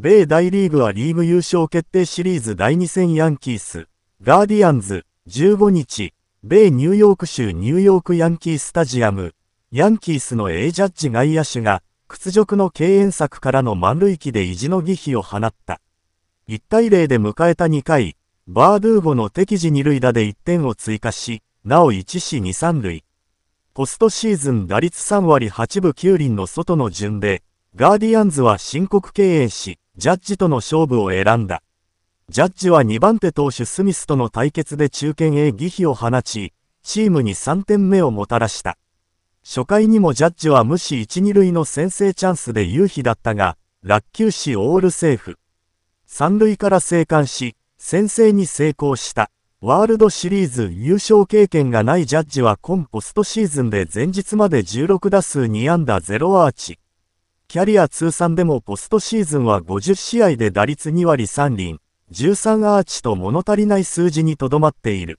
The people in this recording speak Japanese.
米大リーグはリーグ優勝決定シリーズ第2戦ヤンキース、ガーディアンズ、15日、米ニューヨーク州ニューヨークヤンキースタジアム、ヤンキースの A ジャッジ外野手が、屈辱の敬遠策からの満塁機で意地の儀比を放った。1対0で迎えた2回、バードゥーゴの敵地二塁打で1点を追加し、なお1死2三塁。ポストシーズン打率3割8分9厘の外の順で、ガーディアンズは申告敬遠し、ジャッジとの勝負を選んだ。ジャッジは2番手投手スミスとの対決で中堅へ疑飛を放ち、チームに3点目をもたらした。初回にもジャッジは無視1、2塁の先制チャンスで有飛だったが、落球しオールセーフ。3塁から生還し、先制に成功した。ワールドシリーズ優勝経験がないジャッジは今ポストシーズンで前日まで16打数2安打0アーチ。キャリア通算でもポストシーズンは50試合で打率2割3厘、13アーチと物足りない数字にとどまっている。